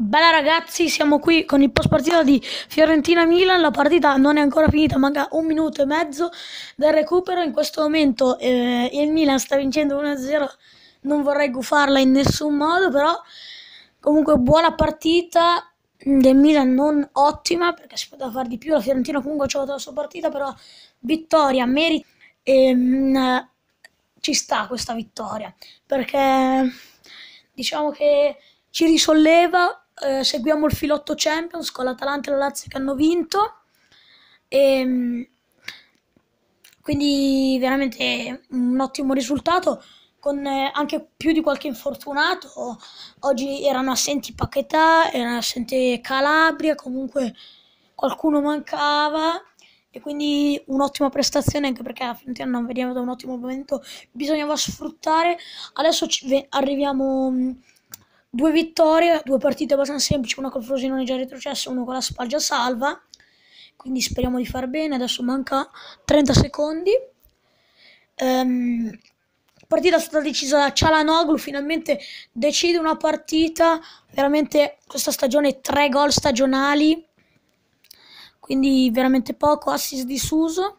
Bella ragazzi, siamo qui con il post partita di Fiorentina-Milan, la partita non è ancora finita, manca un minuto e mezzo del recupero, in questo momento eh, il Milan sta vincendo 1-0, non vorrei gufarla in nessun modo, però comunque buona partita del Milan, non ottima perché si poteva fare di più, la Fiorentina comunque ha giocato la sua partita, però vittoria, merita, ehm, ci sta questa vittoria, perché diciamo che ci risolleva eh, seguiamo il filotto Champions con l'Atalanta e la Lazio che hanno vinto. E, ehm, quindi veramente un ottimo risultato con eh, anche più di qualche infortunato. Oggi erano assenti Paquetà, erano assenti Calabria, comunque qualcuno mancava e quindi un'ottima prestazione anche perché la Fiorentina non veniva da un ottimo momento bisognava sfruttare adesso ci, arriviamo mm, Due vittorie, due partite abbastanza semplici, una col Frosinone già retrocesso, una con la Spagna salva. Quindi speriamo di far bene. Adesso manca 30 secondi. Ehm, partita è stata decisa da Cialanoglu, finalmente decide una partita. Veramente questa stagione tre gol stagionali. Quindi veramente poco assist di Suso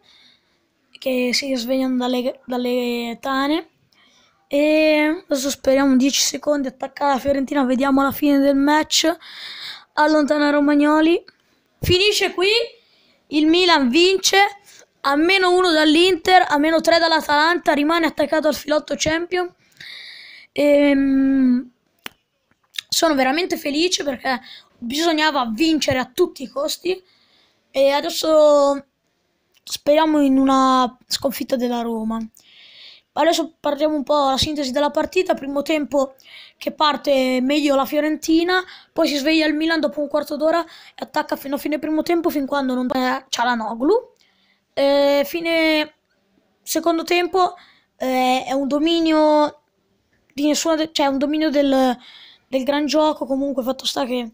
che si svegliano dalle, dalle tane. E adesso speriamo 10 secondi, attaccata la Fiorentina, vediamo la fine del match. Allontana Romagnoli. Finisce qui, il Milan vince a meno 1 dall'Inter, a meno 3 dall'Atalanta, rimane attaccato al filotto Champion. Ehm, sono veramente felice perché bisognava vincere a tutti i costi e adesso speriamo in una sconfitta della Roma. Adesso parliamo un po' della sintesi della partita. Primo tempo che parte meglio la Fiorentina, poi si sveglia il Milan dopo un quarto d'ora e attacca fino a fine primo tempo fin quando non eh, Cialanoglu. Eh, fine secondo tempo eh, è un dominio di nessuna cioè un dominio del, del gran gioco, comunque fatto sta che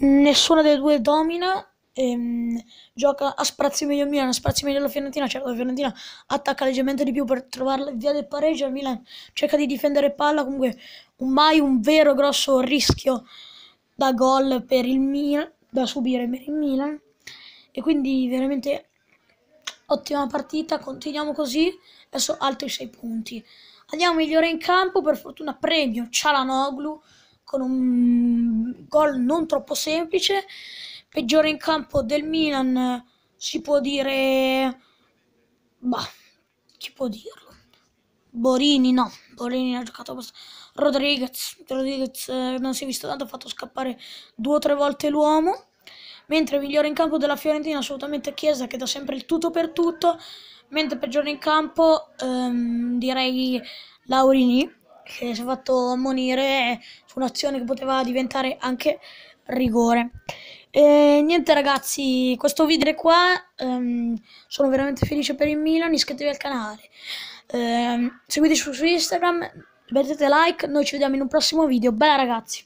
nessuna delle due domina ehm, gioca a spazio meglio il Milan, a spazio meglio la Fiorentina, certo la Fiorentina attacca leggermente di più per trovare la via del pareggio, il Milan cerca di difendere palla, comunque mai un vero grosso rischio da gol per il Milan, da subire per il Milan e quindi veramente ottima partita, continuiamo così, adesso altri 6 punti. Andiamo migliore in campo, per fortuna premio Cialanoglu con un gol non troppo semplice peggiore in campo del Milan si può dire... Bah, chi può dirlo? Borini no, Borini ha giocato abbastanza. Rodriguez, Rodriguez eh, non si è visto tanto, ha fatto scappare due o tre volte l'uomo. Mentre migliore in campo della Fiorentina assolutamente Chiesa che dà sempre il tutto per tutto. Mentre peggiore in campo ehm, direi Laurini che si è fatto ammonire su un'azione che poteva diventare anche rigore. E niente ragazzi, questo video è qua, um, sono veramente felice per il Milan, iscrivetevi al canale, um, seguiteci su Instagram, mettete like, noi ci vediamo in un prossimo video, bella ragazzi!